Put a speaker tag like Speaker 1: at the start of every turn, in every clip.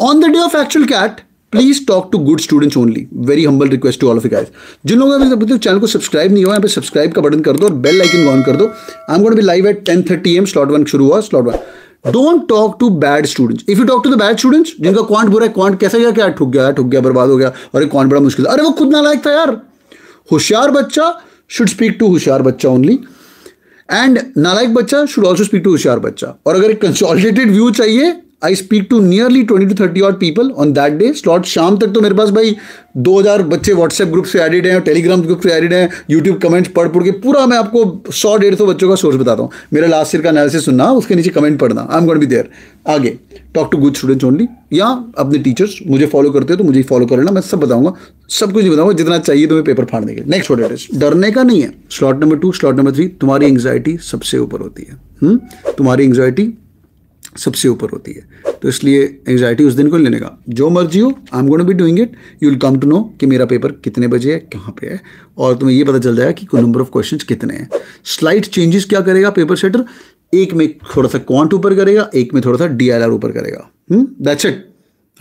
Speaker 1: On the day of actual CAT please talk to good students only very humble request to all of guys जिन लोगों ने channel को subscribe नहीं हुआ यहाँ पे सब्सक्राइब का बटन कर दो और बेल लाइकन ऑन कर दो I am be live at ten thirty AM slot one शुरू हुआ slot one don't talk to bad students if you talk to the bad students जिनका क्वांट बुरा है क्वांट कैसा गया क्या ठुक गया ठुक गया बर्बाद हो गया और एक क्वांट बड़ा मुश्किल अरे वो खुद ना लायक था यार होशियार बच्चा शुड स्पीक टू होशियार बच्चा ओनली एंड नालायक बच्चा शुड ऑल्सो स्पीक टू होशियार बच्चा और अगर एक कंसोलिडेटेड व्यू चाहिए I speak to nearly twenty two thirty और people on that day slot शाम तक तो मेरे पास भाई दो हज़ार बच्चे व्हाट्सएप ग्रुप से एडिड हैं टेलीग्राम ग्रुप से एडिड हैं यूट्यूब कमेंट्स पढ़ पढ़ के पूरा मैं आपको सौ डेढ़ सौ बच्चों का सोर्स बताता हूँ मेरा लास्ट ईयर का एनालिसिस सुनना उसके नीचे कमेंट पढ़ना I am gonna be there आगे talk to good students only या अपने टीचर्स मुझे फॉलो करते हो तो मुझे फॉलो कर लेना मैं सब बताऊंगा सब कुछ बताऊंगा जितना चाहिए तो मैं पेपर फाड़ने के नेक्स्ट वॉट इज डरने का नहीं है slot number two slot number three तुम्हारी एंग्जाइटी सबसे ऊपर होती है हम्म? तुम्हारी एंग्जाइटी सबसे ऊपर होती है तो इसलिए एंगजाइटी उस दिन को लेने का जो मर्जी हो I am gonna be doing it you will come to know कि मेरा पेपर कितने बजे है कहाँ पे है और तुम्हें ये पता चल जाएगा कि नंबर ऑफ क्वेश्चन कितने हैं स्लाइट चेंजेस क्या करेगा पेपर सेटर एक में थोड़ा सा क्वांट ऊपर करेगा एक में थोड़ा सा डी ऊपर करेगा दैट्स हम्म, इट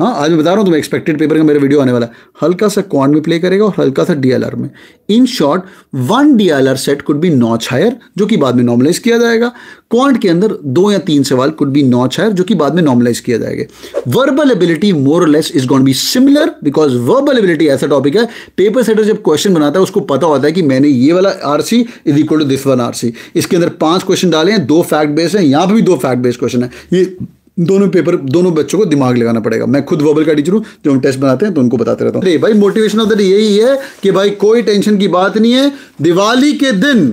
Speaker 1: हाँ आज मैं बता रहा हूँ तुम्हें एक्सपेक्टेड पेपर का मेरा वीडियो आने वाला है हल्का सा क्वांट में प्ले करेगा और हल्का सा डीएलआर में in short one DLR set could be notch higher जो कि बाद में नॉर्मलाइज किया जाएगा क्वांट के अंदर दो या तीन सवाल कुड बी नॉच हायर जो कि बाद में नॉर्मलाइज किया जाएगा verbal ability more less is gonna be similar because verbal ability ऐसा टॉपिक है पेपर सेटर जब क्वेश्चन बनाता है उसको पता होता है कि मैंने ये वाला R C is equal to this one R C इसके अंदर पांच क्वेश्चन डाले हैं दो फैक्ट बेस्ड हैं यहाँ पर भी दो फैक्ट बेस्ड क्वेश्चन है ये दोनों पेपर दोनों बच्चों को दिमाग लगाना पड़ेगा मैं खुद वर्बल का टीचर हूँ जो हम टेस्ट बनाते हैं तो उनको बताते रहता हूँ अरे भाई मोटिवेशन ऑफ द डे यही है कि भाई कोई टेंशन की बात नहीं है दिवाली के दिन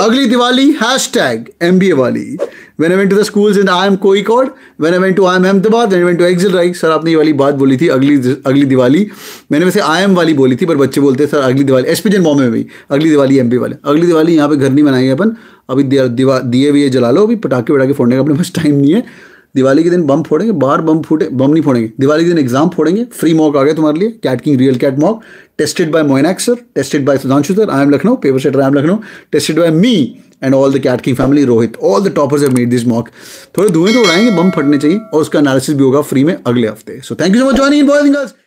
Speaker 1: अगली Diwali hashtag M B A वाली when I went to the school in I am कोई कॉड when I went to I am Ahmedabad when went to एक्सिल राइट सर आपने ये वाली बात बोली थी अगली अगली दिवाली मैंने वैसे आई एम वाली बोली थी पर बच्चे बोलते हैं सर अगली दिवाली एस पी जन बॉम्बे में भी अगली दिवाली एम बी वाले अगली दिवाली यहाँ पे घर नहीं बनाएंगे अपन अभी दिए दिए जला लो अभी पटाखे वटाखे फोड़ने का अपने पास टाइम नहीं है दिवाली के दिन बम फोड़ेंगे बाहर बम फूटे बम नहीं फोड़ेंगे दिवाली के दिन एग्जाम फोड़ेंगे फ्री मॉक आ गए तुम्हारे लिए CAT king real CAT mock tested by Moinak sir tested by Sudhanshu sir I am Lucknow paper setter I am Lucknow tested by me and all the CAT king family Rohit all the toppers have made this mock थोड़े धुएं तो उड़ाएंगे बम फटने चाहिए और उसका analysis भी होगा free में अगले हफ्ते so thank you so much joining in boys